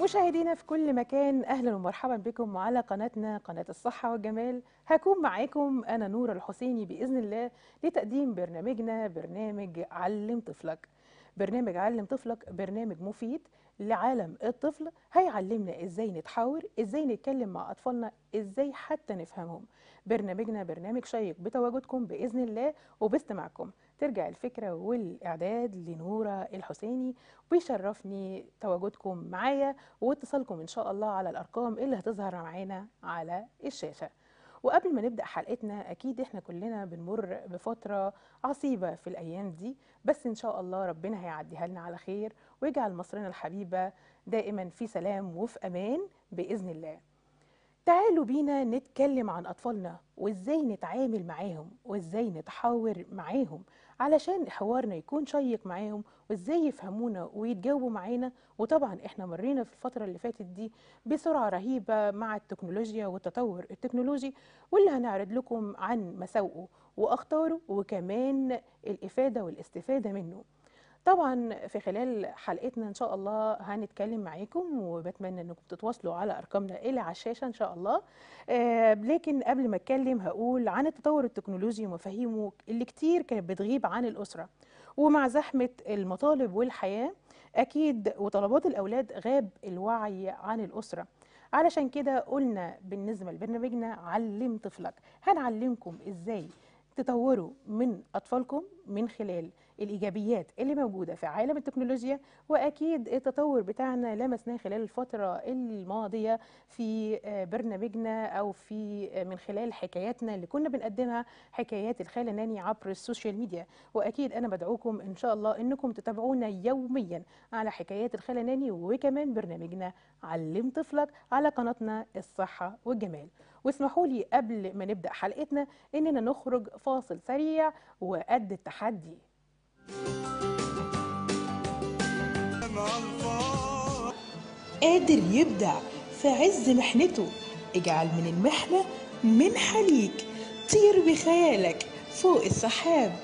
مشاهدينا في كل مكان اهلا ومرحبا بكم على قناتنا قناه الصحه والجمال هكون معاكم انا نور الحسيني باذن الله لتقديم برنامجنا برنامج علم طفلك برنامج علم طفلك برنامج مفيد لعالم الطفل هيعلمنا ازاي نتحاور ازاي نتكلم مع اطفالنا ازاي حتى نفهمهم برنامجنا برنامج شيق بتواجدكم باذن الله وباستماعكم ترجع الفكرة والإعداد لنورة الحسيني وبيشرفني تواجدكم معايا واتصالكم إن شاء الله على الأرقام اللي هتظهر معانا على الشاشة وقبل ما نبدأ حلقتنا أكيد إحنا كلنا بنمر بفترة عصيبة في الأيام دي بس إن شاء الله ربنا هيعديها لنا على خير ويجعل مصرنا الحبيبة دائما في سلام وفي أمان بإذن الله تعالوا بينا نتكلم عن أطفالنا وإزاي نتعامل معاهم وإزاي نتحاور معاهم علشان حوارنا يكون شيق معاهم وازاي يفهمونا ويتجاوبوا معانا وطبعا احنا مرينا في الفتره اللي فاتت دي بسرعه رهيبه مع التكنولوجيا والتطور التكنولوجي واللي هنعرض لكم عن مساوئه واخطاره وكمان الافاده والاستفاده منه طبعا في خلال حلقتنا ان شاء الله هنتكلم معاكم وبتمنى انكم تتواصلوا على ارقامنا اللي على الشاشه ان شاء الله آه لكن قبل ما اتكلم هقول عن التطور التكنولوجي ومفاهيمه اللي كتير كانت بتغيب عن الاسره ومع زحمه المطالب والحياه اكيد وطلبات الاولاد غاب الوعي عن الاسره علشان كده قلنا بالنسبه لبرنامجنا علم طفلك هنعلمكم ازاي تطوروا من اطفالكم من خلال الايجابيات اللي موجوده في عالم التكنولوجيا واكيد التطور بتاعنا لمسناه خلال الفتره الماضيه في آه، برنامجنا او في آه، من خلال حكاياتنا اللي كنا بنقدمها حكايات الخاله ناني عبر السوشيال ميديا واكيد انا بدعوكم ان شاء الله انكم تتابعونا يوميا على حكايات الخاله ناني وكمان برنامجنا علم طفلك على قناتنا الصحه والجمال واسمحوا لي قبل ما نبدا حلقتنا اننا نخرج فاصل سريع وقد التحدي قادر يبدع في عز محنته اجعل من المحنة منحة ليك طير بخيالك فوق السحاب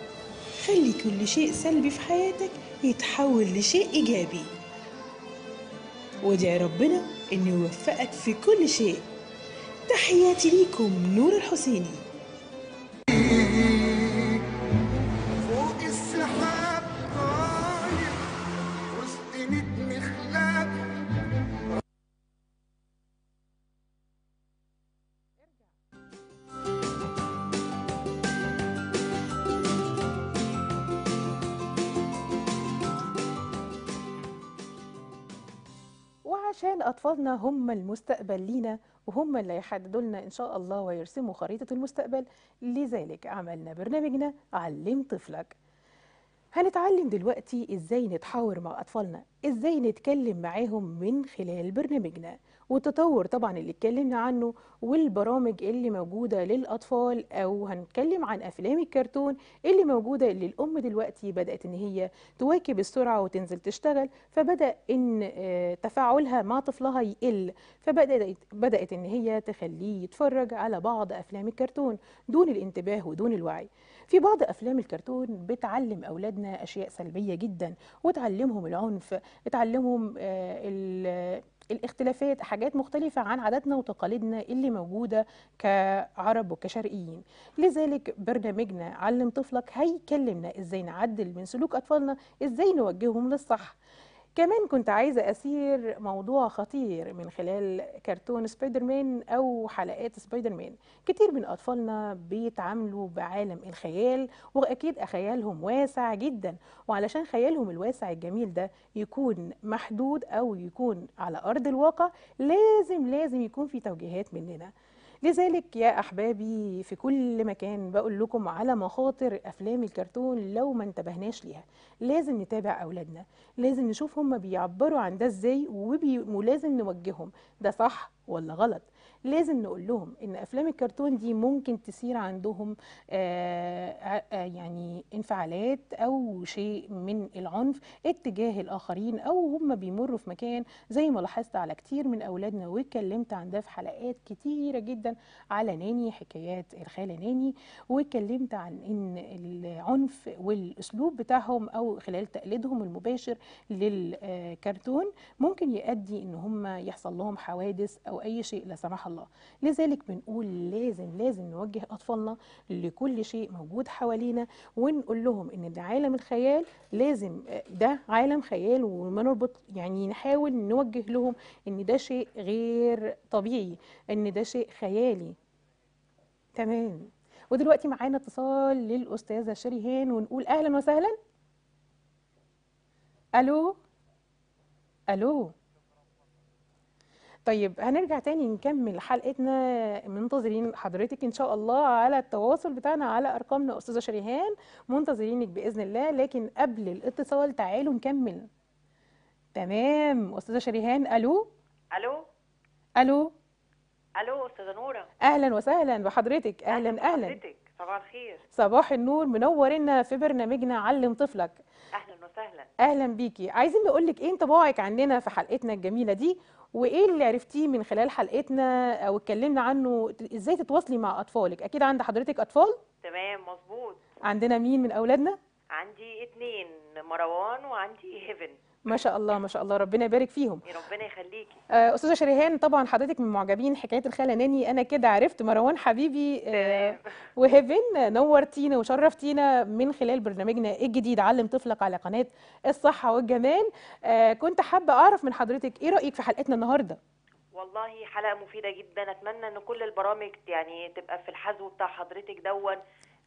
خلي كل شيء سلبي في حياتك يتحول لشيء إيجابي وادعي ربنا إنه يوفقك في كل شيء تحياتي ليكم نور الحسيني أولادنا هم المستقبل لينا وهم اللي هيحددوا لنا إن شاء الله ويرسموا خريطة المستقبل لذلك عملنا برنامجنا علم طفلك هنتعلم دلوقتي إزاي نتحاور مع أطفالنا إزاي نتكلم معاهم من خلال برنامجنا والتطور طبعا اللي اتكلمنا عنه والبرامج اللي موجوده للاطفال او هنتكلم عن افلام الكرتون اللي موجوده اللي الام دلوقتي بدات ان هي تواكب السرعه وتنزل تشتغل فبدا ان آه، تفاعلها مع طفلها يقل فبدات بدات ان هي تخليه يتفرج على بعض افلام الكرتون دون الانتباه ودون الوعي في بعض افلام الكرتون بتعلم اولادنا اشياء سلبيه جدا وتعلمهم العنف تعلمهم آه، الاختلافات حاجات مختلفة عن عاداتنا وتقاليدنا اللي موجودة كعرب وكشرقيين لذلك برنامجنا علم طفلك هيكلمنا ازاي نعدل من سلوك أطفالنا ازاي نوجههم للصح كمان كنت عايزة اسير موضوع خطير من خلال كرتون سبايدر مان أو حلقات سبايدر مان كتير من أطفالنا بيتعاملوا بعالم الخيال وأكيد خيالهم واسع جدا وعلشان خيالهم الواسع الجميل ده يكون محدود أو يكون على أرض الواقع لازم لازم يكون في توجيهات مننا لذلك يا أحبابي في كل مكان بقول لكم على مخاطر أفلام الكرتون لو ما انتبهناش ليها لازم نتابع أولادنا لازم نشوف هم بيعبروا عن ده إزاي ولازم نوجههم ده صح ولا غلط لازم نقول لهم ان افلام الكرتون دي ممكن تثير عندهم آه، آه، آه، يعني انفعالات او شيء من العنف اتجاه الاخرين او هم بيمروا في مكان زي ما لاحظت على كتير من اولادنا واتكلمت عن ده في حلقات كتيره جدا على ناني حكايات الخاله ناني واتكلمت عن ان العنف والاسلوب بتاعهم او خلال تقليدهم المباشر للكرتون ممكن يؤدي ان هم يحصل لهم حوادث او اي شيء لا سمح الله لذلك بنقول لازم لازم نوجه أطفالنا لكل شيء موجود حوالينا ونقول لهم إن ده عالم الخيال لازم آه، ده عالم خيال وما نربط يعني نحاول نوجه لهم إن ده شيء غير طبيعي إن ده شيء خيالي تمام ودلوقتي معانا اتصال للأستاذة شريهان ونقول أهلا وسهلا ألو ألو طيب هنرجع تاني نكمل حلقتنا منتظرين حضرتك ان شاء الله على التواصل بتاعنا على ارقامنا استاذه شريهان منتظرينك باذن الله لكن قبل الاتصال تعالوا نكمل تمام استاذه شريهان الو الو الو الو استاذه نوره اهلا وسهلا بحضرتك اهلا اهلا بحضرتك صباح الخير صباح النور منورنا في برنامجنا علم طفلك اهلا وسهلا اهلا بيكي عايزين نقول لك ايه انطباعك عننا في حلقتنا الجميله دي وايه اللي عرفتيه من خلال حلقتنا او اتكلمنا عنه ازاي تتواصلي مع اطفالك اكيد عند حضرتك اطفال تمام مظبوط عندنا مين من اولادنا عندي اتنين مروان وعندي هيفن ما شاء الله ما شاء الله ربنا يبارك فيهم ربنا يخليكي آه، استاذه شريهان طبعا حضرتك من معجبين حكايه الخاله ناني انا كده عرفت مروان حبيبي آه، وهيفن نورتينا وشرفتينا من خلال برنامجنا الجديد علم طفلك على قناه الصحه والجمال آه، كنت حابه اعرف من حضرتك ايه رايك في حلقتنا النهارده والله حلقه مفيده جدا اتمنى ان كل البرامج يعني تبقى في الحذو بتاع حضرتك دون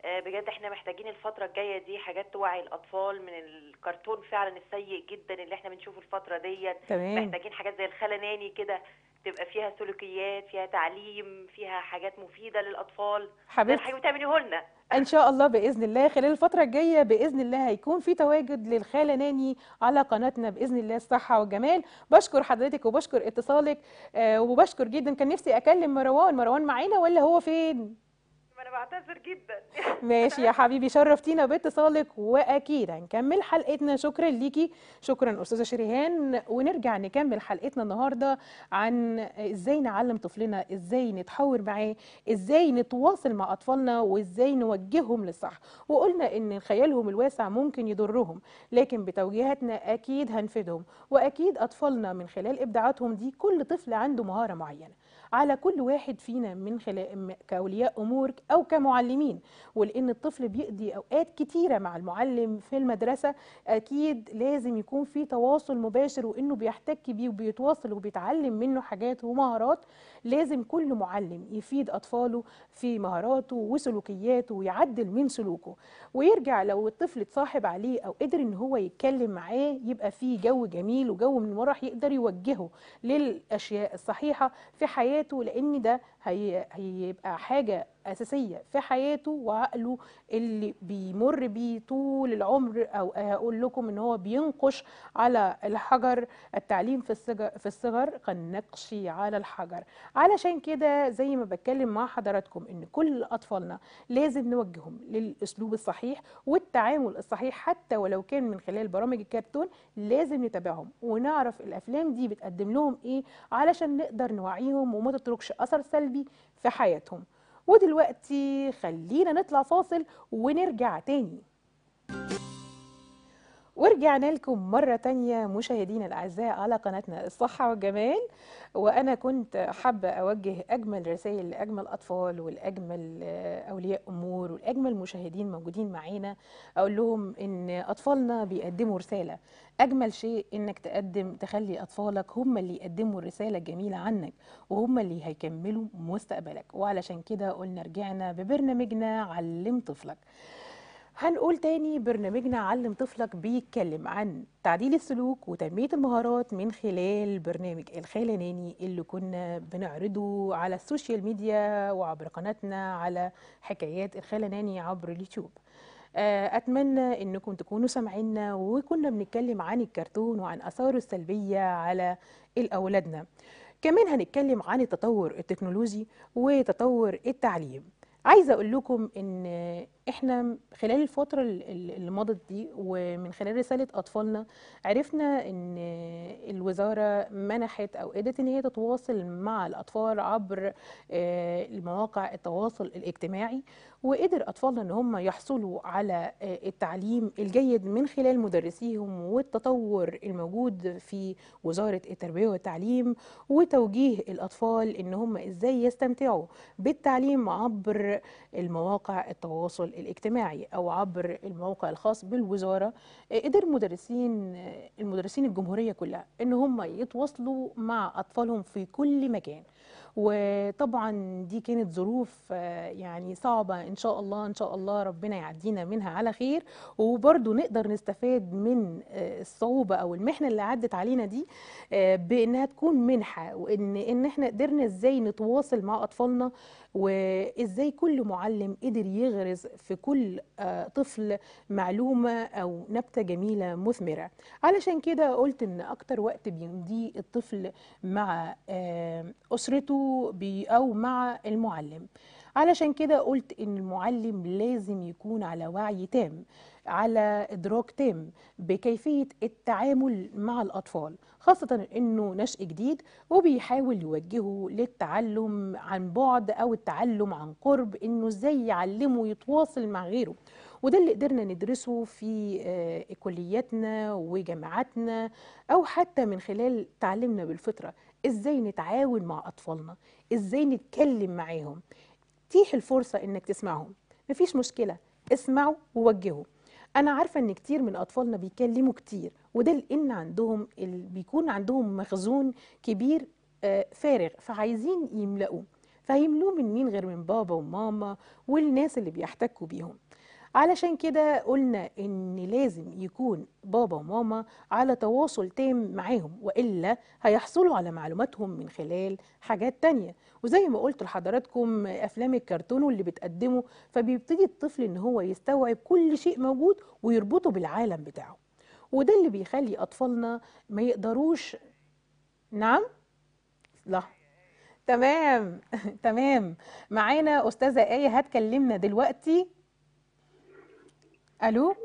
آه، بجد احنا محتاجين الفترة الجاية دي حاجات توعي الأطفال من الكرتون فعلا السيء جدا اللي احنا بنشوفه الفترة ديت محتاجين حاجات زي الخلناني كده تبقى فيها سلوكيات فيها تعليم فيها حاجات مفيده للاطفال حبيبتي وتعمليه لنا ان شاء الله باذن الله خلال الفتره الجايه باذن الله هيكون في تواجد للخاله ناني على قناتنا باذن الله الصحه والجمال بشكر حضرتك وبشكر اتصالك آه، وبشكر جدا كان نفسي اكلم مروان مروان معانا ولا هو فين بعتذر جدا ماشي يا حبيبي شرفتينا باتصالك واكيد هنكمل حلقتنا شكرا ليكي شكرا استاذه شريهان ونرجع نكمل حلقتنا النهارده عن ازاي نعلم طفلنا ازاي نتحاور معاه ازاي نتواصل مع اطفالنا وازاي نوجههم للصح وقلنا ان خيالهم الواسع ممكن يضرهم لكن بتوجيهاتنا اكيد هنفيدهم واكيد اطفالنا من خلال ابداعاتهم دي كل طفل عنده مهاره معينه على كل واحد فينا من خلال كأولياء أمور أو كمعلمين ولأن الطفل بيقضي أوقات كتيرة مع المعلم في المدرسة أكيد لازم يكون في تواصل مباشر وإنه بيحتك بيه وبيتواصل وبيتعلم منه حاجات ومهارات لازم كل معلم يفيد أطفاله في مهاراته وسلوكياته ويعدل من سلوكه ويرجع لو الطفل اتصاحب عليه أو قدر إن هو يتكلم معاه يبقى فيه جو جميل وجو من المرح يقدر يوجهه للأشياء الصحيحة في حياة حياته لان ده هيبقى حاجه أساسية في حياته وعقله اللي بيمر بيه طول العمر أو اقول لكم إن هو بينقش على الحجر التعليم في الصغر في الصغر كالنقش على الحجر علشان كده زي ما بتكلم مع حضراتكم إن كل أطفالنا لازم نوجههم للأسلوب الصحيح والتعامل الصحيح حتى ولو كان من خلال برامج الكرتون لازم نتابعهم ونعرف الأفلام دي بتقدم لهم إيه علشان نقدر نوعيهم وما تتركش أثر سلبي في حياتهم ودلوقتي خلينا نطلع فاصل ونرجع تاني ورجعنا لكم مرة تانية مشاهدينا الأعزاء على قناتنا الصحة والجمال وأنا كنت حابة أوجه أجمل رسائل لأجمل أطفال والأجمل أولياء أمور والأجمل مشاهدين موجودين معانا أقول لهم إن أطفالنا بيقدموا رسالة أجمل شيء إنك تقدم تخلي أطفالك هم اللي يقدموا الرسالة الجميلة عنك وهم اللي هيكملوا مستقبلك وعلشان كده قلنا رجعنا ببرنامجنا علم طفلك هنقول تاني برنامجنا علم طفلك بيتكلم عن تعديل السلوك وتنمية المهارات من خلال برنامج الخيلاناني اللي كنا بنعرضه على السوشيال ميديا وعبر قناتنا على حكايات الخيلاناني عبر اليوتيوب آه، أتمنى أنكم تكونوا سامعينا وكنا بنتكلم عن الكرتون وعن أثاره السلبية على الأولادنا كمان هنتكلم عن التطور التكنولوجي وتطور التعليم عايزه اقول لكم ان احنا خلال الفتره اللي مضت دي ومن خلال رساله اطفالنا عرفنا ان الوزاره منحت او قدرت ان هي تتواصل مع الاطفال عبر آه، مواقع التواصل الاجتماعي وقدر أطفالنا أن هم يحصلوا على آه، التعليم الجيد من خلال مدرسيهم والتطور الموجود في وزارة التربية والتعليم وتوجيه الأطفال أن هم إزاي يستمتعوا بالتعليم عبر المواقع التواصل الاجتماعي أو عبر الموقع الخاص بالوزارة آه، قدر مدرسين آه، المدرسين الجمهورية كلها أن هم يتواصلوا مع أطفالهم في كل مكان وطبعا دي كانت ظروف آه، يعني صعبة إن شاء الله إن شاء الله ربنا يعدينا منها على خير وبرضو نقدر نستفاد من آه، الصعوبة أو المحنة اللي عدت علينا دي آه، بإنها تكون منحة وإن إن إحنا قدرنا إزاي نتواصل مع أطفالنا وازاي كل معلم قدر يغرز في كل آه، طفل معلومه او نبته جميله مثمره علشان كده قلت ان اكتر وقت بيمضيه الطفل مع آه، اسرته او مع المعلم علشان كده قلت ان المعلم لازم يكون على وعي تام على إدراك تام بكيفية التعامل مع الأطفال خاصة أنه نشء جديد وبيحاول يوجهه للتعلم عن بعد أو التعلم عن قرب أنه إزاي يعلمه يتواصل مع غيره وده اللي قدرنا ندرسه في آه، كلياتنا وجامعاتنا أو حتى من خلال تعلمنا بالفطرة إزاي نتعاون مع أطفالنا إزاي نتكلم معاهم اتيح الفرصه انك تسمعهم مفيش مشكله اسمعوا ووجهوا انا عارفه ان كتير من اطفالنا بيكلموا كتير وده لان عندهم ال... بيكون عندهم مخزون كبير آه، فارغ فعايزين يملأوه فهيملوه من مين غير من بابا وماما والناس اللي بيحتكوا بيهم علشان كده قلنا ان لازم يكون بابا وماما على تواصل تام معاهم والا هيحصلوا على معلوماتهم من خلال حاجات تانية وزي ما قلت لحضراتكم افلام الكرتون واللي بتقدمه فبيبتدي الطفل ان هو يستوعب كل شيء موجود ويربطه بالعالم بتاعه وده اللي بيخلي اطفالنا ما يقدروش نعم لا تمام تمام معانا استاذه ايه هتكلمنا دلوقتي ألو؟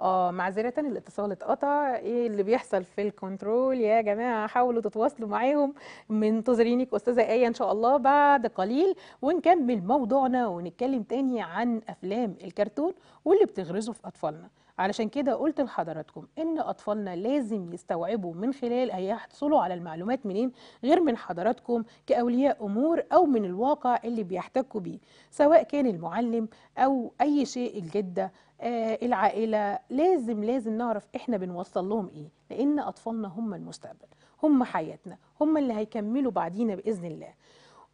آه، معذرةً الاتصال اتقطع، إيه اللي بيحصل في الكنترول يا جماعة حاولوا تتواصلوا معاهم، منتظرينِك أستاذة آية إن شاء الله بعد قليل، ونكمل موضوعنا ونتكلم تاني عن أفلام الكرتون واللي بتغرزه في أطفالنا. علشان كده قلت لحضراتكم ان اطفالنا لازم يستوعبوا من خلال هيحصلوا على المعلومات منين غير من حضراتكم كاولياء امور او من الواقع اللي بيحتكوا بيه سواء كان المعلم او اي شيء الجده آه العائله لازم لازم نعرف احنا بنوصل لهم ايه لان اطفالنا هم المستقبل هم حياتنا هم اللي هيكملوا بعدينا باذن الله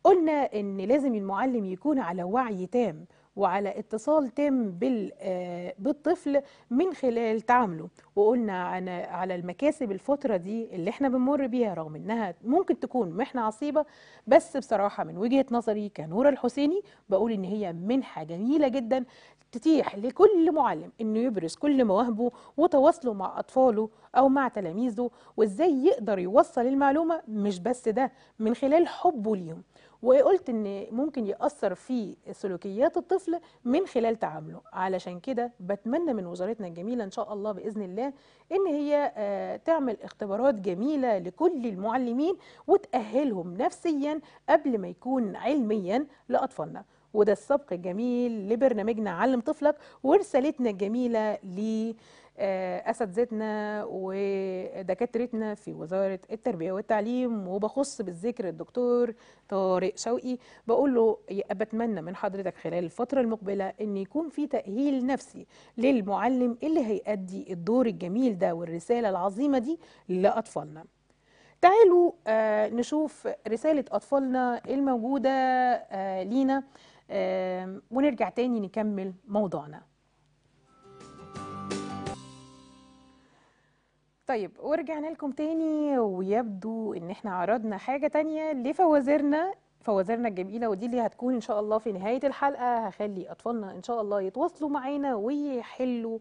قلنا ان لازم المعلم يكون على وعي تام وعلى اتصال تام آه، بالطفل من خلال تعامله وقلنا على المكاسب الفترة دي اللي احنا بنمر بيها رغم انها ممكن تكون محنة عصيبة بس بصراحة من وجهة نظري كنورة الحسيني بقول ان هي منحة جميلة جدا تتيح لكل معلم انه يبرز كل مواهبه وتواصله مع اطفاله او مع تلاميذه وازاي يقدر يوصل المعلومة مش بس ده من خلال حبه ليهم وقلت ان ممكن ياثر في سلوكيات الطفل من خلال تعامله علشان كده بتمنى من وزارتنا الجميله ان شاء الله باذن الله ان هي آه، تعمل اختبارات جميله لكل المعلمين وتاهلهم نفسيا قبل ما يكون علميا لاطفالنا وده السبق الجميل لبرنامجنا علم طفلك ورسالتنا الجميله ليه آه، اساتذتنا ودكاترتنا في وزاره التربيه والتعليم وبخص بالذكر الدكتور طارق شوقي بقول له بتمنى من حضرتك خلال الفتره المقبله ان يكون في تاهيل نفسي للمعلم اللي هيأدي الدور الجميل ده والرساله العظيمه دي لاطفالنا تعالوا آه نشوف رسالة أطفالنا الموجودة آه لينا آه ونرجع تاني نكمل موضوعنا طيب ورجعنا لكم تاني ويبدو ان احنا عرضنا حاجه تانية لفوازيرنا فوازيرنا الجميله ودي اللي هتكون ان شاء الله في نهايه الحلقه هخلي اطفالنا ان شاء الله يتواصلوا معانا ويحلوا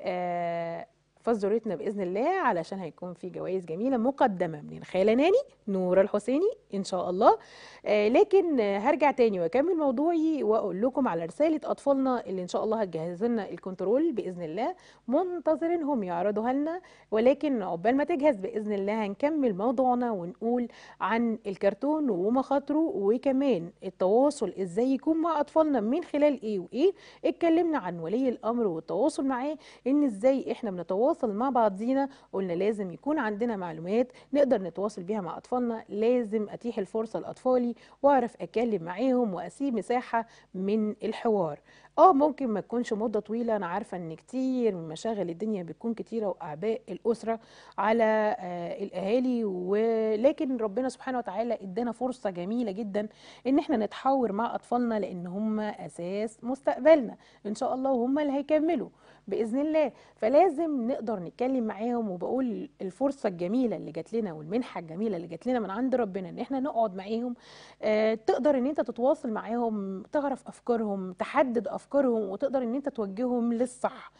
آه فاحفظوا دورتنا باذن الله علشان هيكون في جوائز جميله مقدمه من الخاله ناني نور الحسيني ان شاء الله آه، لكن هرجع تاني واكمل موضوعي واقول لكم على رساله اطفالنا اللي ان شاء الله هتجهز لنا الكنترول باذن الله منتظرينهم يعرضوها لنا ولكن عقبال ما تجهز باذن الله هنكمل موضوعنا ونقول عن الكرتون ومخاطره وكمان التواصل ازاي يكون مع اطفالنا من خلال ايه وايه اتكلمنا عن ولي الامر والتواصل معاه ان ازاي احنا بنتواصل نتواصل مع بعضينا قلنا لازم يكون عندنا معلومات نقدر نتواصل بيها مع أطفالنا لازم أتيح الفرصة لأطفالي وأعرف أتكلم معاهم وأسيب مساحة من الحوار اه ممكن ما تكونش مده طويله انا عارفه ان كتير من مشاغل الدنيا بتكون كتيره واعباء الاسره على آه، الاهالي ولكن ربنا سبحانه وتعالى ادانا فرصه جميله جدا ان احنا نتحاور مع اطفالنا لان هم اساس مستقبلنا ان شاء الله هم اللي هيكملوا باذن الله فلازم نقدر نتكلم معاهم وبقول الفرصه الجميله اللي جات لنا والمنحه الجميله اللي جات لنا من عند ربنا ان احنا نقعد معاهم آه تقدر ان انت تتواصل معاهم تعرف افكارهم تحدد افكارهم وتقدر ان انت توجههم للصح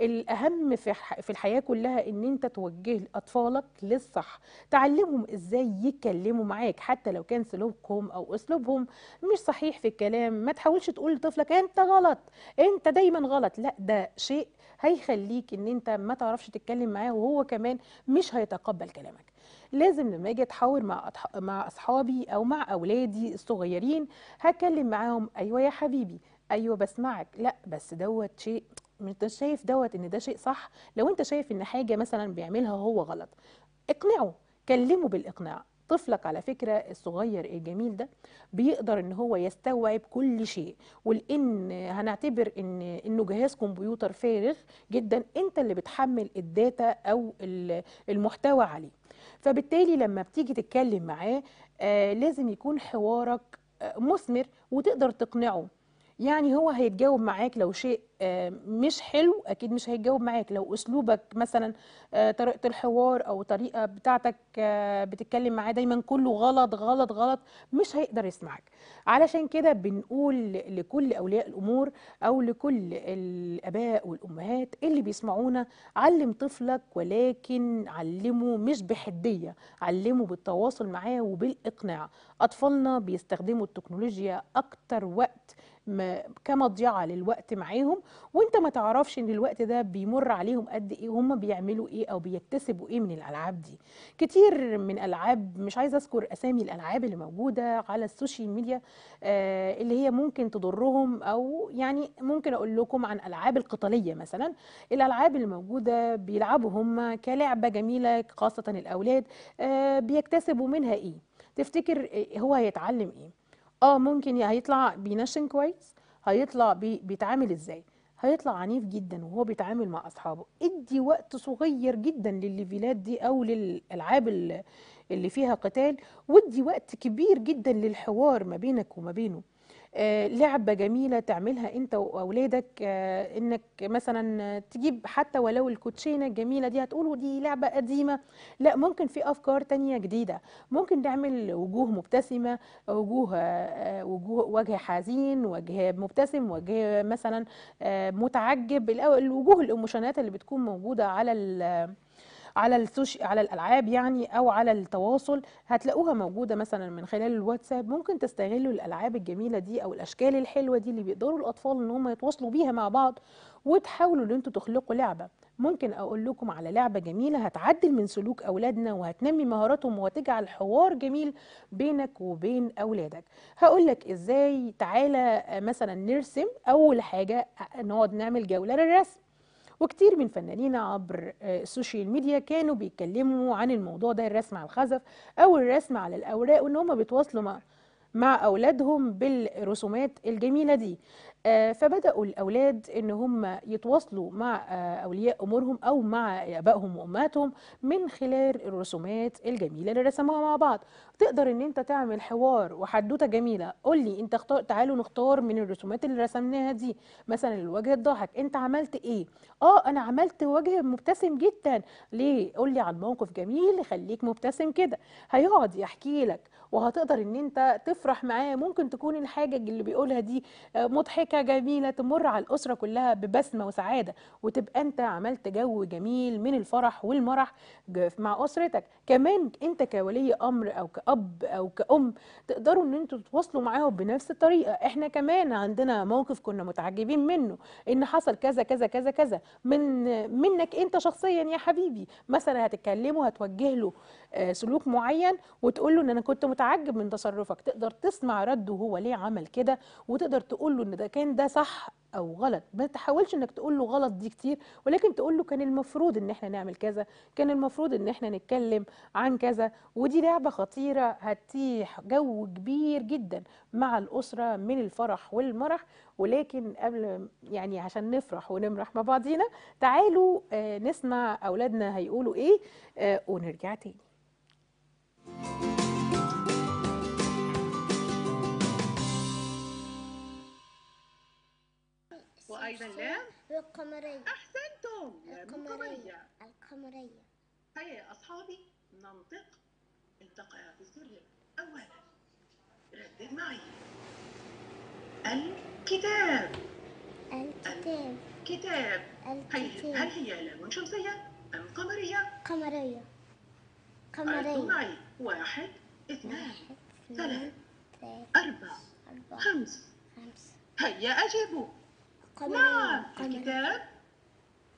الاهم في في الحياه كلها ان انت توجه اطفالك للصح تعلمهم ازاي يتكلموا معاك حتى لو كان سلوكهم او اسلوبهم مش صحيح في الكلام ما تحاولش تقول لطفلك انت غلط انت دايما غلط لا ده شيء هيخليك ان انت ما تعرفش تتكلم معاه وهو كمان مش هيتقبل كلامك لازم لما اجي اتحاور مع أتح... مع اصحابي او مع اولادي الصغيرين هتكلم معاهم ايوه يا حبيبي ايوه بسمعك لا بس دوت شيء انت شايف دوت ان ده شيء صح لو انت شايف ان حاجه مثلا بيعملها هو غلط اقنعه كلمه بالاقناع طفلك على فكرة الصغير الجميل ده بيقدر ان هو يستوعب كل شيء ولان هنعتبر ان انه جهاز كمبيوتر فارغ جدا انت اللي بتحمل الداتا او المحتوى عليه فبالتالي لما بتيجي تتكلم معاه آه لازم يكون حوارك آه، مثمر وتقدر تقنعه يعني هو هيتجاوب معاك لو شيء آه، مش حلو اكيد مش هيتجاوب معاك لو اسلوبك مثلا آه، طريقه الحوار او طريقه بتاعتك آه، بتتكلم معاه دايما كله غلط غلط غلط مش هيقدر يسمعك علشان كده بنقول لكل اولياء الامور او لكل الاباء والامهات اللي بيسمعونا علم طفلك ولكن علمه مش بحديه علمه بالتواصل معاه وبالاقناع اطفالنا بيستخدموا التكنولوجيا اكتر وقت كمضيعه للوقت معاهم وانت ما تعرفش ان الوقت ده بيمر عليهم قد ايه وهم بيعملوا ايه او بيكتسبوا ايه من الالعاب دي كتير من العاب مش عايزه اذكر اسامي الالعاب اللي موجوده على السوشيال ميديا آه اللي هي ممكن تضرهم او يعني ممكن اقول لكم عن العاب القتاليه مثلا الالعاب اللي موجوده بيلعبوا هم كلعبه جميله خاصه الاولاد آه بيكتسبوا منها ايه تفتكر آه، هو هيتعلم ايه اه ممكن يعني هيطلع بينشن كويس هيطلع بي بيتعامل ازاي هيطلع عنيف جدا وهو بيتعامل مع اصحابه ادي وقت صغير جدا للليفيلات دي او للالعاب اللي فيها قتال وادي وقت كبير جدا للحوار ما بينك وما بينه آه، لعبة جميلة تعملها أنت وأولادك آه، إنك مثلا تجيب حتى ولو الكوتشينة الجميلة دي هتقولوا دي لعبة قديمة لا ممكن في أفكار تانية جديدة ممكن نعمل وجوه مبتسمة وجوه آه، وجوه وجه حزين وجه مبتسم وجه مثلا متعجب الوجوه الإيموشنات اللي بتكون موجودة على على السوش على الالعاب يعني او على التواصل هتلاقوها موجوده مثلا من خلال الواتساب ممكن تستغلوا الالعاب الجميله دي او الاشكال الحلوه دي اللي بيقدروا الاطفال ان هم يتواصلوا بيها مع بعض وتحاولوا ان انتوا تخلقوا لعبه ممكن اقول لكم على لعبه جميله هتعدل من سلوك اولادنا وهتنمي مهاراتهم وهتجعل حوار جميل بينك وبين اولادك هقول لك ازاي تعالى مثلا نرسم اول حاجه آه، نقعد نعمل جوله للرسم وكتير من فنانين عبر آه، السوشيال ميديا كانوا بيتكلموا عن الموضوع ده الرسم على الخزف او الرسم على الاوراق وان هم بيتواصلوا مع مع اولادهم بالرسومات الجميله دي آه، فبداوا الاولاد ان هم يتواصلوا مع آه، اولياء امورهم او مع ابائهم وامهاتهم من خلال الرسومات الجميله اللي رسموها مع بعض تقدر ان انت تعمل حوار وحدوته جميله قول لي انت اختار تعالوا نختار من الرسومات اللي رسمناها دي مثلا الوجه الضاحك انت عملت ايه اه انا عملت وجه مبتسم جدا ليه قول لي عن موقف جميل يخليك مبتسم كده هيقعد يحكي لك وهتقدر ان انت تفرح معاه ممكن تكون الحاجه اللي بيقولها دي آه، مضحكه جميله تمر على الاسره كلها ببسمه وسعاده وتبقى انت عملت جو جميل من الفرح والمرح مع اسرتك كمان انت كولي امر او كأب أو كأم تقدروا إن أنتوا تتواصلوا معاهم بنفس الطريقة إحنا كمان عندنا موقف كنا متعجبين منه إن حصل كذا كذا كذا كذا من منك أنت شخصيا يا حبيبي مثلا هتتكلمه هتوجه له آه، سلوك معين وتقول له إن أنا كنت متعجب من تصرفك تقدر تسمع رده هو ليه عمل كده وتقدر تقول له إن ده كان ده صح او غلط ما تحاولش انك تقول له غلط دي كتير ولكن تقول له كان المفروض ان احنا نعمل كذا كان المفروض ان احنا نتكلم عن كذا ودي لعبه خطيره هتتيح جو كبير جدا مع الاسره من الفرح والمرح ولكن قبل يعني عشان نفرح ونمرح مع بعضينا تعالوا آه، نسمع اولادنا هيقولوا ايه آه، ونرجع تاني أيضا لام القمرية أحسنتم القمرية القمرية هيا طيب، يا أصحابي ننطق التقاء بالسرية أولا ردد معي الكتاب الكتاب الكتاب طيب، الكتاب هل هي لام شمسية أم قمرية؟ قمرية قمرية معي واحد اثنان ثلاث أربع خمس هيا أجيبوا قمرية الكتاب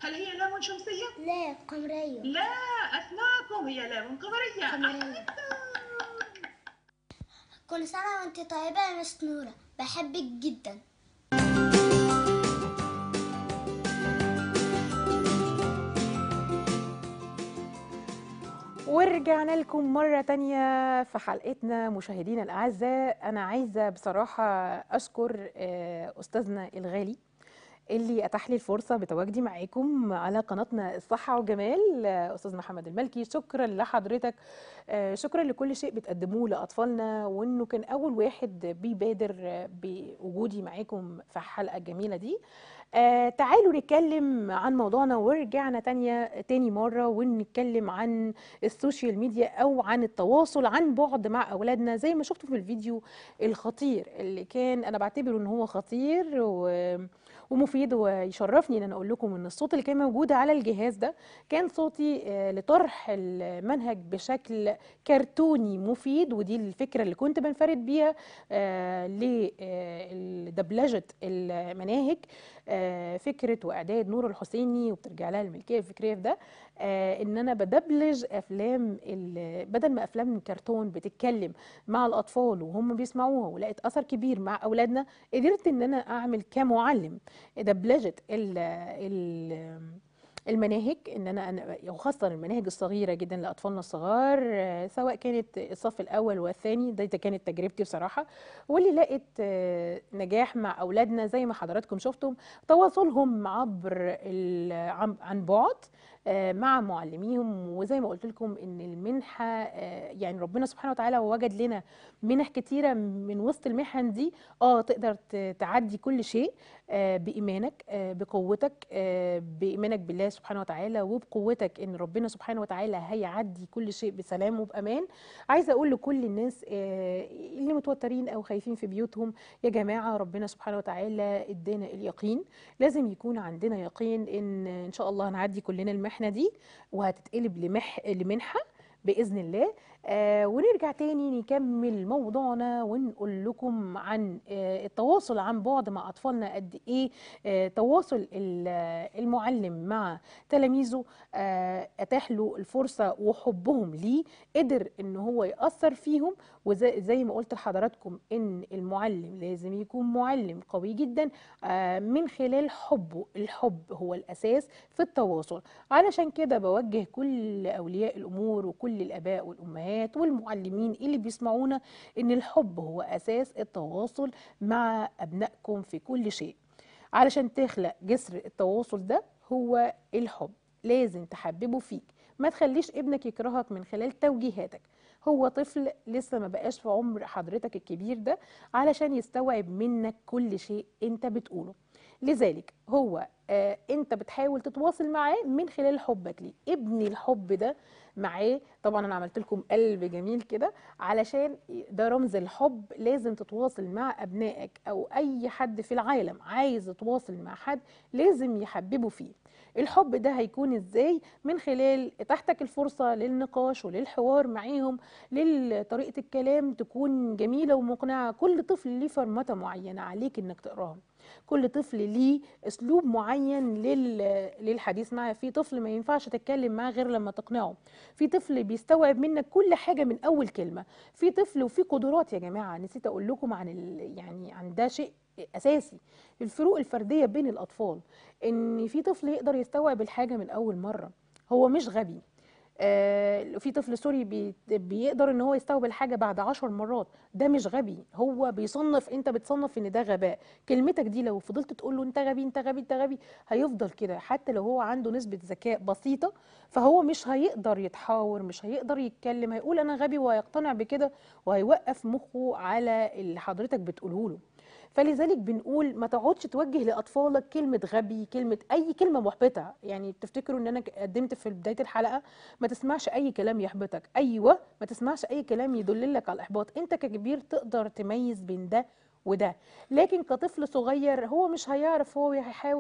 هل هي لام شمسية؟ لا قمرية لا أسماءكم هي لام قمرية قمرية كل سنة وأنت طيبة يا مس نورة بحبك جدا ورجعنا لكم مرة تانية في حلقتنا مشاهدينا الأعزاء أنا عايزة بصراحة أشكر آه، أستاذنا الغالي اللي اتاح لي الفرصه بتواجدي معاكم على قناتنا الصحه وجمال استاذ محمد الملكي شكرا لحضرتك آه، شكرا لكل شيء بتقدموه لاطفالنا وانه كان اول واحد بيبادر بوجودي معاكم في الحلقه الجميله دي آه، تعالوا نتكلم عن موضوعنا ورجعنا تانية تاني مرة ونتكلم عن السوشيال ميديا أو عن التواصل عن بعد مع أولادنا زي ما شفتوا في الفيديو الخطير اللي كان أنا بعتبره إن هو خطير و... ومفيد ويشرفني ان انا اقول لكم ان الصوت اللي كان موجود على الجهاز ده كان صوتي آه، لطرح المنهج بشكل كرتوني مفيد ودي الفكره اللي كنت بنفرد بيها آه، آه، لدبلجه المناهج فكره واعداد نور الحسيني وبترجع لها الملكيه الفكريه في ده آه، ان انا بدبلج افلام بدل ما افلام كرتون بتتكلم مع الاطفال وهم بيسمعوها ولقيت اثر كبير مع اولادنا قدرت ان انا اعمل كمعلم دبلجت ال ال المناهج ان انا وخاصه المناهج الصغيره جدا لاطفالنا الصغار آه، سواء كانت الصف الاول والثاني دي كانت تجربتي بصراحه واللي لقت آه، نجاح مع اولادنا زي ما حضراتكم شفتم تواصلهم عبر عن بعد آه، مع معلميهم وزي ما قلت لكم ان المنحه آه، يعني ربنا سبحانه وتعالى وجد لنا منح كتيره من وسط المحن دي اه تقدر تعدي كل شيء آه، بايمانك بقوتك بايمانك بالله سبحانه وتعالى وبقوتك ان ربنا سبحانه وتعالى هيعدي كل شيء بسلام وبامان عايزه اقول لكل الناس اللي متوترين او خايفين في بيوتهم يا جماعه ربنا سبحانه وتعالى ادانا اليقين لازم يكون عندنا يقين ان ان شاء الله هنعدي كلنا المحن المحنه دي وهتتقلب لمح... لمنحه باذن الله آه، ونرجع تاني نكمل موضوعنا ونقول لكم عن آه، التواصل عن بعد مع أطفالنا قد إيه آه، تواصل المعلم مع تلاميذه أتاح له الفرصة وحبهم ليه قدر إن هو يأثر فيهم وزي زي ما قلت لحضراتكم إن المعلم لازم يكون معلم قوي جدا من خلال حبه الحب هو الأساس في التواصل علشان كده بوجه كل أولياء الأمور وكل الآباء والأمهات الامهات والمعلمين اللي بيسمعونا ان الحب هو اساس التواصل مع ابنائكم في كل شيء علشان تخلق جسر التواصل ده هو الحب لازم تحببه فيك ما تخليش ابنك يكرهك من خلال توجيهاتك هو طفل لسه ما بقاش في عمر حضرتك الكبير ده علشان يستوعب منك كل شيء انت بتقوله لذلك هو آه انت بتحاول تتواصل معاه من خلال حبك ليه ابني الحب ده معاه طبعا انا عملت لكم قلب جميل كده علشان ده رمز الحب لازم تتواصل مع ابنائك او اي حد في العالم عايز يتواصل مع حد لازم يحببه فيه الحب ده هيكون ازاي من خلال تحتك الفرصة للنقاش وللحوار معاهم لطريقة الكلام تكون جميلة ومقنعة كل طفل ليه فرمتة معينة عليك انك تقراها كل طفل ليه اسلوب معين للحديث معاه في طفل ما ينفعش تتكلم معاه غير لما تقنعه في طفل بيستوعب منك كل حاجه من اول كلمه في طفل وفي قدرات يا جماعه نسيت اقول لكم عن يعني عن ده شيء اساسي الفروق الفرديه بين الاطفال ان في طفل يقدر يستوعب الحاجه من اول مره هو مش غبي آه، في طفل سوري بيقدر ان هو يستوعب حاجه بعد عشر مرات ده مش غبي هو بيصنف انت بتصنف ان ده غباء كلمتك دي لو فضلت تقول له انت غبي انت غبي انت غبي هيفضل كده حتى لو هو عنده نسبه ذكاء بسيطه فهو مش هيقدر يتحاور مش هيقدر يتكلم هيقول انا غبي وهيقتنع بكده وهيوقف مخه على اللي حضرتك بتقوله له فلذلك بنقول ما تقعدش توجه لاطفالك كلمه غبي كلمه اي كلمه محبطه يعني تفتكروا ان انا قدمت في بدايه الحلقه ما تسمعش اي كلام يحبطك ايوه ما تسمعش اي كلام يدللك على الاحباط انت ككبير تقدر تميز بين ده وده لكن كطفل صغير هو مش هيعرف هو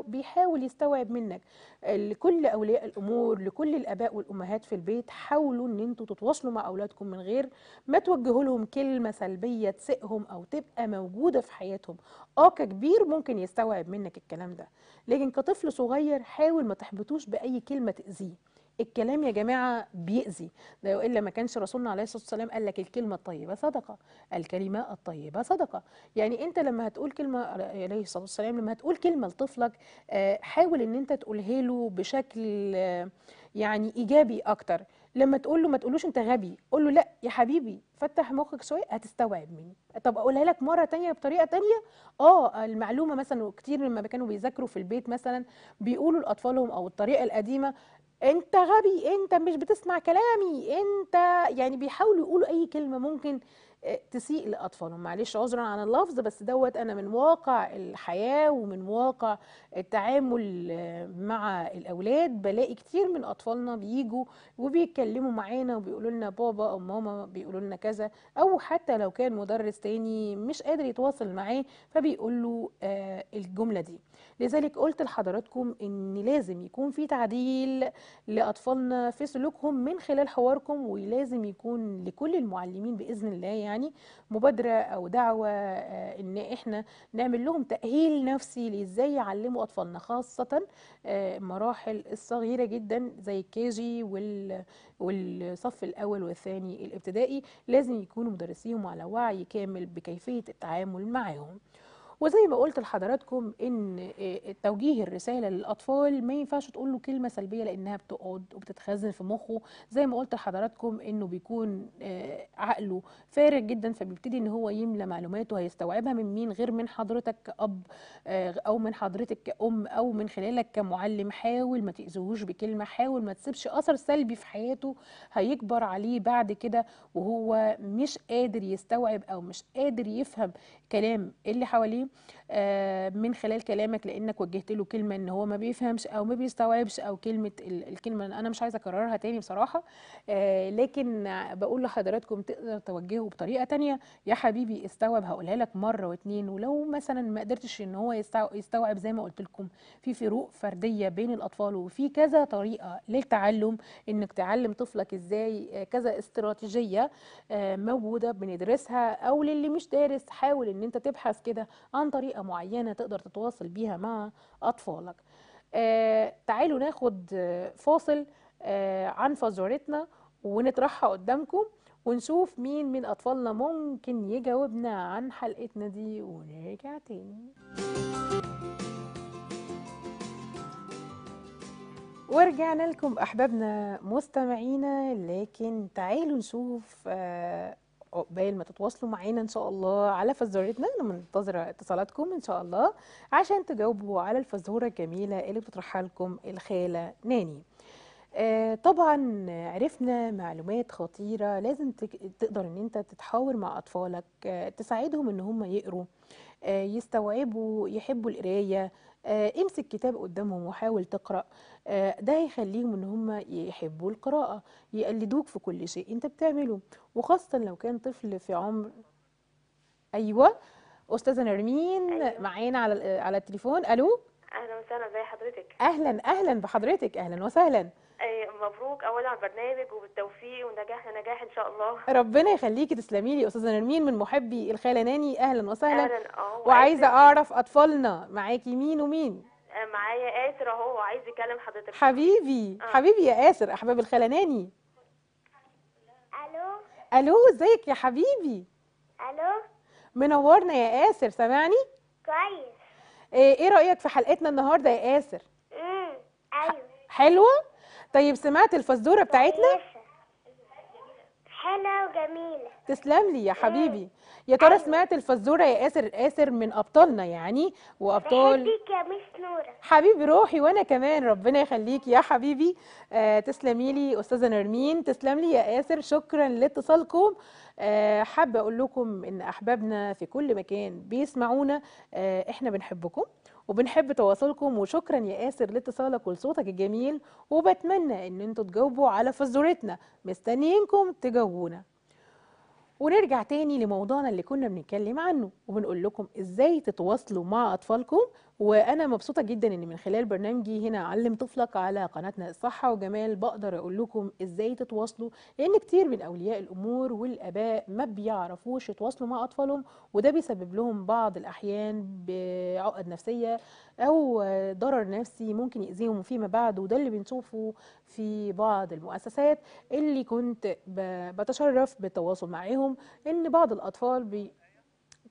بيحاول يستوعب منك لكل اولياء الامور لكل الاباء والامهات في البيت حاولوا ان انتوا تتواصلوا مع اولادكم من غير ما توجهوا لهم كلمه سلبيه تسئهم او تبقى موجوده في حياتهم اه ككبير ممكن يستوعب منك الكلام ده لكن كطفل صغير حاول ما تحبطوش باي كلمه تاذيه الكلام يا جماعه بيأذي ده والا ما كانش رسولنا عليه الصلاه والسلام قال لك الكلمه الطيبه صدقه الكلمه الطيبه صدقه يعني انت لما هتقول كلمه عليه الصلاه والسلام لما هتقول كلمه لطفلك آه، حاول ان انت تقولها له بشكل يعني ايجابي اكتر لما تقول له ما تقولوش انت غبي قول له لا يا حبيبي فتح مخك شويه هتستوعب مني طب اقولها لك مره تانية بطريقه تانية اه المعلومه مثلا كتير لما كانوا بيذاكروا في البيت مثلا بيقولوا لاطفالهم او الطريقه القديمه انت غبي انت مش بتسمع كلامي انت يعني بيحاولوا يقولوا اي كلمه ممكن تسيء لاطفالهم معلش عذرا عن اللفظ بس دوت انا من واقع الحياه ومن واقع التعامل آه، مع الاولاد بلاقي كتير من اطفالنا بيجوا وبيتكلموا معانا وبيقولوا لنا بابا او ماما بيقولوا لنا كذا او حتى لو كان مدرس تاني مش قادر يتواصل معاه فبيقول له آه الجمله دي لذلك قلت لحضراتكم ان لازم يكون في تعديل لاطفالنا في سلوكهم من خلال حواركم ولازم يكون لكل المعلمين باذن الله يعني يعني مبادره او دعوه آه، ان احنا نعمل لهم تاهيل نفسي لازاي يعلموا اطفالنا خاصه المراحل آه، الصغيره جدا زي الكيجي والصف الاول والثاني الابتدائي لازم يكونوا مدرسيهم على وعي كامل بكيفيه التعامل معاهم وزي ما قلت لحضراتكم ان آه، توجيه الرساله للاطفال ما ينفعش تقول له كلمه سلبيه لانها بتقعد وبتتخزن في مخه زي ما قلت لحضراتكم انه بيكون آه، عقله فارغ جدا فبيبتدي ان هو يملى معلوماته هيستوعبها من مين غير من حضرتك كاب آه، او من حضرتك كام او من خلالك كمعلم حاول ما تاذيهوش بكلمه حاول ما تسيبش اثر سلبي في حياته هيكبر عليه بعد كده وهو مش قادر يستوعب او مش قادر يفهم كلام اللي حواليه آه، من خلال كلامك لانك وجهت له كلمه ان هو ما بيفهمش او ما بيستوعبش او كلمه الكلمه انا مش عايزه اكررها تاني بصراحه آه، لكن بقول لحضراتكم تقدر توجهه بطريقه تانية يا حبيبي استوعب هقولها لك مره واتنين ولو مثلا ما قدرتش ان هو يستوعب زي ما قلت لكم في فروق فرديه بين الاطفال وفي كذا طريقه للتعلم انك تعلم طفلك ازاي آه، كذا استراتيجيه موجوده بندرسها او للي مش دارس حاول ان انت تبحث كده عن طريقه معينه تقدر تتواصل بيها مع اطفالك آه تعالوا ناخد آه، فاصل آه عن فزورتنا ونطرحها قدامكم ونشوف مين من اطفالنا ممكن يجاوبنا عن حلقتنا دي ونرجع تاني ورجعنا لكم احبابنا مستمعينا لكن تعالوا نشوف آه عقبال ما تتواصلوا معانا ان شاء الله على فزورتنا انا منتظره اتصالاتكم ان شاء الله عشان تجاوبوا على الفزوره الجميله اللي بتطرحها لكم الخاله ناني آه، طبعا عرفنا معلومات خطيرة لازم تقدر ان انت تتحاور مع اطفالك آه، تساعدهم ان هم يقروا آه، يستوعبوا يحبوا القراية امسك كتاب قدامهم وحاول تقرأ ده هيخليهم ان هم يحبوا القراءة يقلدوك في كل شيء انت بتعمله وخاصة لو كان طفل في عمر ايوه استاذة نرمين ايوه معانا على على التليفون الو اهلا وسهلا ازي حضرتك اهلا اهلا بحضرتك اهلا وسهلا آه، مبروك اولا على البرنامج وبالتوفيق ونجاح لنجاح ان شاء الله ربنا يخليكي تسلمي لي استاذه نرمين من محبي الخاله ناني اهلا وسهلا اهلا اه وعايزه اعرف اطفالنا معاكي مين ومين آه، معايا آسر اهو وعايز يكلم حضرتك حبيبي آه. حبيبي يا آسر احباب الخاله ناني الو الو ازيك يا حبيبي الو منورنا يا آسر سامعني كويس آه، ايه رايك في حلقتنا النهارده يا آسر امم ايوه حلوه طيب سمعت الفزوره بتاعتنا حلوه وجميله تسلم لي يا حبيبي يا ترى أيوة. سمعت الفزوره يا اسر اسر من ابطالنا يعني وابطال بحبك يا ميس نوره حبيبي روحي وانا كمان ربنا يخليك يا حبيبي آه تسلمي لي استاذه نرمين تسلم لي يا اسر شكرا لاتصالكم آه حابه اقول لكم ان احبابنا في كل مكان بيسمعونا آه احنا بنحبكم وبنحب تواصلكم وشكرا يا آسر لاتصالك ولصوتك الجميل وبتمنى ان انتوا تجاوبوا على فزورتنا مستنيينكم تجاوبونا ونرجع تاني لموضوعنا اللي كنا بنتكلم عنه وبنقول لكم ازاي تتواصلوا مع اطفالكم وانا مبسوطه جدا ان من خلال برنامجي هنا علم طفلك على قناتنا الصحه وجمال بقدر اقول لكم ازاي تتواصلوا لان كتير من اولياء الامور والاباء ما بيعرفوش يتواصلوا مع اطفالهم وده بيسبب لهم بعض الاحيان بعقد نفسيه او ضرر نفسي ممكن يأذيهم فيما بعد وده اللي بنشوفه في بعض المؤسسات اللي كنت بتشرف بالتواصل معاهم ان بعض الاطفال بي...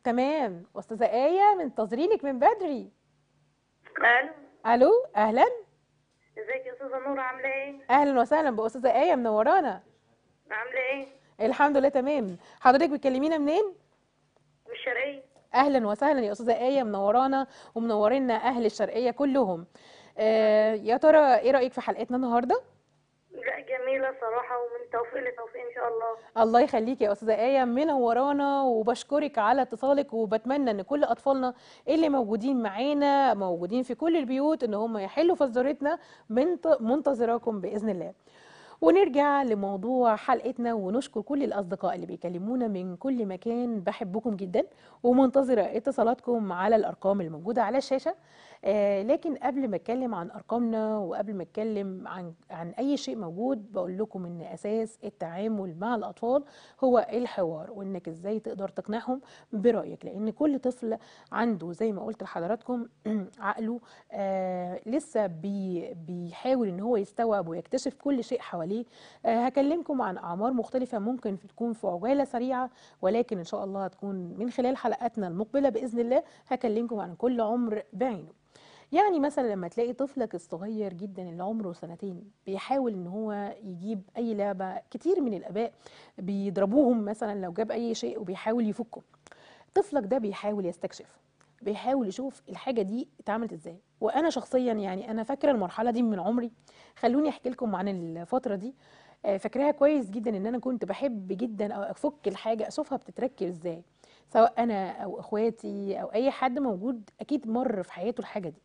تمام استاذه ايه منتظرينك من بدري الو الو اهلا ازيك يا استاذه نور عامله ايه اهلا وسهلا باستاذه ايه منورانا عامله ايه الحمد لله تمام حضرتك بتكلمينا منين من الشرقيه اهلا وسهلا يا استاذه ايه منورانا ومنورينا اهل الشرقيه كلهم آه يا ترى ايه رايك في حلقتنا النهارده لا جميله صراحه ومن توفيق لتوفيق ان شاء الله الله يخليك يا استاذه ايه منورانا وبشكرك على اتصالك وبتمنى ان كل اطفالنا اللي موجودين معانا موجودين في كل البيوت ان هم يحلوا فزورتنا من منتظراكم باذن الله ونرجع لموضوع حلقتنا ونشكر كل الأصدقاء اللي بيكلمونا من كل مكان بحبكم جدا ومنتظرة اتصالاتكم على الأرقام الموجودة على الشاشة آه، لكن قبل ما اتكلم عن ارقامنا وقبل ما اتكلم عن عن اي شيء موجود بقول لكم ان اساس التعامل مع الاطفال هو الحوار وانك ازاي تقدر تقنعهم برايك لان كل طفل عنده زي ما قلت لحضراتكم عقله آه، لسه بي بيحاول ان هو يستوعب ويكتشف كل شيء حواليه آه، هكلمكم عن اعمار مختلفه ممكن تكون في عجاله سريعه ولكن ان شاء الله هتكون من خلال حلقاتنا المقبله باذن الله هكلمكم عن كل عمر بعينه يعني مثلا لما تلاقي طفلك الصغير جدا اللي عمره سنتين بيحاول ان هو يجيب اي لعبه كتير من الاباء بيضربوهم مثلا لو جاب اي شيء وبيحاول يفكه طفلك ده بيحاول يستكشف بيحاول يشوف الحاجه دي اتعملت ازاي وانا شخصيا يعني انا فاكره المرحله دي من عمري خلوني احكي لكم عن الفتره دي آه، فاكراها كويس جدا ان انا كنت بحب جدا افك الحاجه اشوفها بتتركب ازاي سواء انا او اخواتي او اي حد موجود اكيد مر في حياته الحاجه دي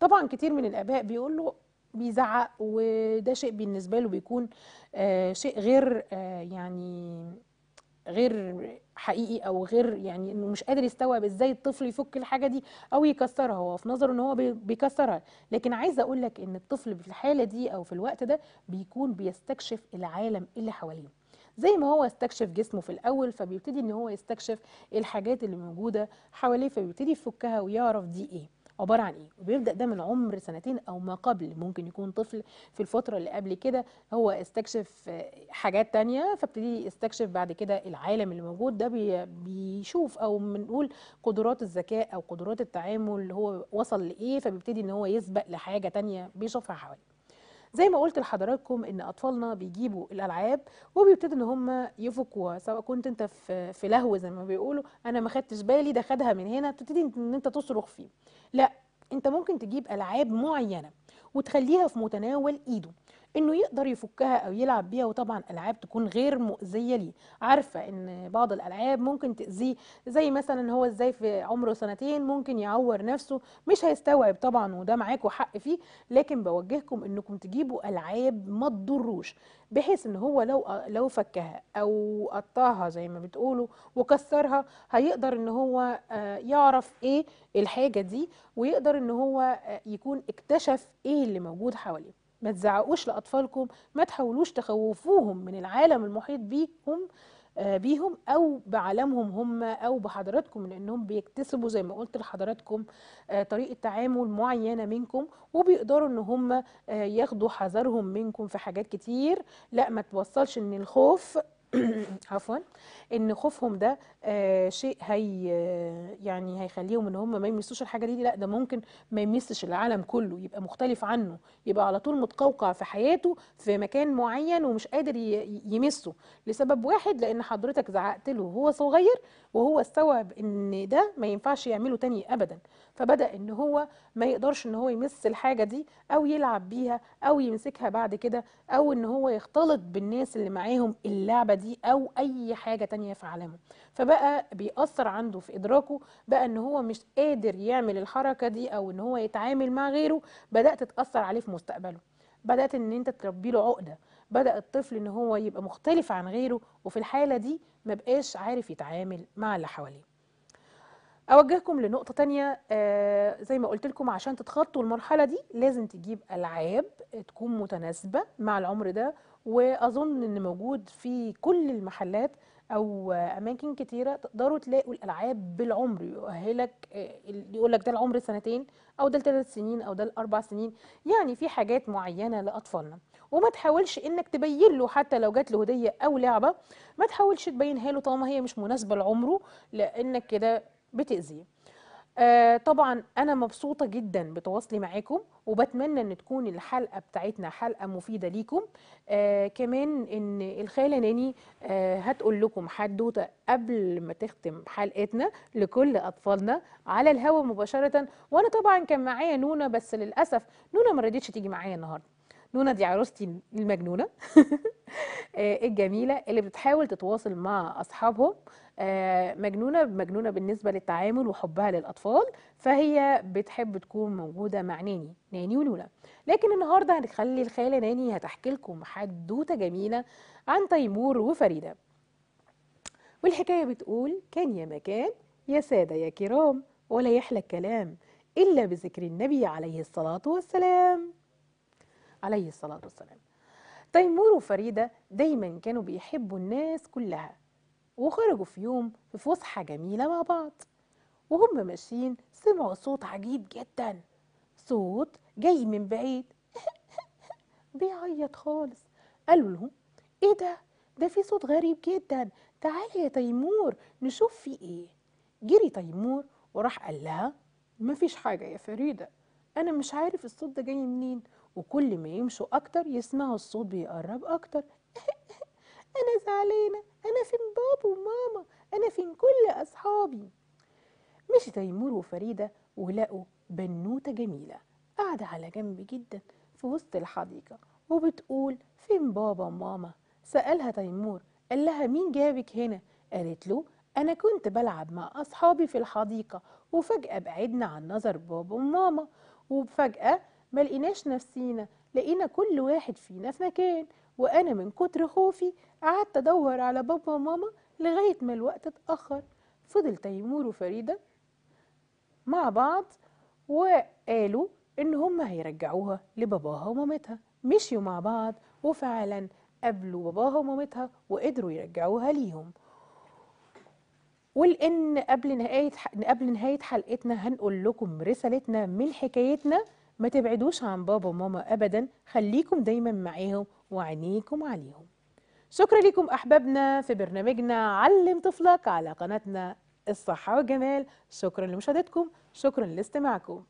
طبعا كتير من الاباء بيقول له بيزعق وده شيء بالنسبه له بيكون آه، شيء غير آه، يعني غير حقيقي او غير يعني انه مش قادر يستوعب ازاي الطفل يفك الحاجه دي او يكسرها هو في نظره ان هو بيكسرها لكن عايزه اقول لك ان الطفل في الحاله دي او في الوقت ده بيكون بيستكشف العالم اللي حواليه زي ما هو استكشف جسمه في الاول فبيبتدي ان هو يستكشف الحاجات اللي موجوده حواليه فبيبتدي يفكها ويعرف دي ايه عباره عن ايه وبيبدا ده من عمر سنتين او ما قبل ممكن يكون طفل في الفتره اللي قبل كده هو استكشف آه، حاجات تانية فابتدي يستكشف بعد كده العالم اللي موجود ده بيشوف او بنقول قدرات الذكاء او قدرات التعامل هو وصل لايه فبيبتدي ان هو يسبق لحاجه تانية بيشوفها حواليه زي ما قلت لحضراتكم ان اطفالنا بيجيبوا الالعاب وبيبتدوا ان هم يفكوها سواء كنت انت في في لهو زي ما بيقولوا انا ما خدتش بالي ده خدها من هنا تبتدي ان انت تصرخ فيه لا انت ممكن تجيب العاب معينه وتخليها في متناول ايده انه يقدر يفكها او يلعب بيها وطبعا العاب تكون غير مؤذيه ليه عارفه ان بعض الالعاب ممكن تاذيه زي مثلا هو ازاي في عمره سنتين ممكن يعور نفسه مش هيستوعب طبعا وده معاكم حق فيه لكن بوجهكم انكم تجيبوا العاب ما تضروش بحيث ان هو لو لو فكها او قطعها زي ما بتقولوا وكسرها هيقدر ان هو آه، يعرف ايه الحاجه دي ويقدر ان هو آه، يكون اكتشف ايه اللي موجود حواليه ما تزعقوش لأطفالكم ما تحاولوش تخوفوهم من العالم المحيط بيهم آه، بيهم او بعالمهم هم او بحضراتكم لانهم بيكتسبوا زي ما قلت لحضراتكم آه، طريقه تعامل معينه منكم وبيقدروا ان هم آه، ياخدوا حذرهم منكم في حاجات كتير لا ما توصلش ان الخوف عفوا ان خوفهم ده آه، شيء هي آه، يعني هيخليهم ان هم ما يمسوش الحاجه دي لا ده ممكن ما يمسش العالم كله يبقى مختلف عنه يبقى على طول متقوقع في حياته في مكان معين ومش قادر يمسه لسبب واحد لان حضرتك زعقت له وهو صغير وهو استوعب ان ده ما ينفعش يعمله تاني ابدا فبدا ان هو ما يقدرش ان هو يمس الحاجه دي او يلعب بيها او يمسكها بعد كده او ان هو يختلط بالناس اللي معاهم اللعبه دي دي او اي حاجه تانية في عالمه فبقى بيأثر عنده في ادراكه بقى ان هو مش قادر يعمل الحركه دي او ان هو يتعامل مع غيره بدات تتاثر عليه في مستقبله بدات ان انت تربي له عقده بدا الطفل ان هو يبقى مختلف عن غيره وفي الحاله دي ما بقاش عارف يتعامل مع اللي حواليه اوجهكم لنقطه تانية آه زي ما قلت لكم عشان تتخطوا المرحله دي لازم تجيب العاب تكون متناسبه مع العمر ده واظن ان موجود في كل المحلات او اماكن كتيره تقدروا تلاقوا الالعاب بالعمر يؤهلك آه، يقول لك ده العمر سنتين او ده الثلاث سنين او ده الاربع سنين يعني في حاجات معينه لاطفالنا وما تحاولش انك تبين له حتى لو جات له هديه او لعبه ما تحاولش تبينها له طالما هي مش مناسبه لعمره لانك كده بتاذيه آه، طبعا انا مبسوطه جدا بتواصلي معاكم وبتمنى ان تكون الحلقه بتاعتنا حلقه مفيده ليكم آه كمان ان الخاله ناني آه هتقول لكم حدوته قبل ما تختم حلقتنا لكل اطفالنا على الهواء مباشره وانا طبعا كان معايا نونا بس للاسف نونا ما رضتش تيجي معايا النهارده نونا دي عروستي المجنونة آه، الجميلة اللي بتحاول تتواصل مع أصحابهم آه، مجنونة مجنونة بالنسبة للتعامل وحبها للأطفال فهي بتحب تكون موجودة مع ناني ناني ولولا لكن النهاردة هنخلي الخالة ناني هتحكي لكم حدوتة جميلة عن تيمور وفريدة والحكاية بتقول كان يا مكان يا سادة يا كرام ولا يحلى الكلام إلا بذكر النبي عليه الصلاة والسلام عليه الصلاة والسلام تيمور وفريدة دايما كانوا بيحبوا الناس كلها وخرجوا في يوم في فسحة جميلة مع بعض وهم ماشيين سمعوا صوت عجيب جدا صوت جاي من بعيد بيعيط خالص قالوا لهم ايه ده ده في صوت غريب جدا تعالي يا تيمور نشوف في ايه جري تيمور وراح قال لها مفيش حاجة يا فريدة أنا مش عارف الصوت ده جاي منين وكل ما يمشوا أكتر يسمعوا الصوت بيقرب أكتر أنا زعلانة أنا فين بابا وماما أنا فين كل أصحابي مشي تيمور وفريدة ولقوا بنوتة جميلة قاعدة على جنب جدا في وسط الحديقة وبتقول فين بابا وماما سألها تيمور قال لها مين جابك هنا قالت له أنا كنت بلعب مع أصحابي في الحديقة وفجأة بعدنا عن نظر بابا وماما وفجأة ما لقيناش نفسينا لقينا كل واحد فينا في مكان وانا من كتر خوفي قعدت ادور على بابا وماما لغايه ما الوقت اتاخر فضل تيمور وفريده مع بعض وقالوا ان هم هيرجعوها لباباها ومامتها مشيوا مع بعض وفعلا قابلوا باباها ومامتها وقدروا يرجعوها ليهم ولان قبل نهايه قبل نهايه حلقتنا هنقول لكم رسالتنا من حكايتنا ما تبعدوش عن بابا وماما أبدا خليكم دايما معاهم وعينيكم عليهم شكرا لكم أحبابنا في برنامجنا علم طفلك على قناتنا الصحة والجمال شكرا لمشاهدتكم شكرا لاستماعكم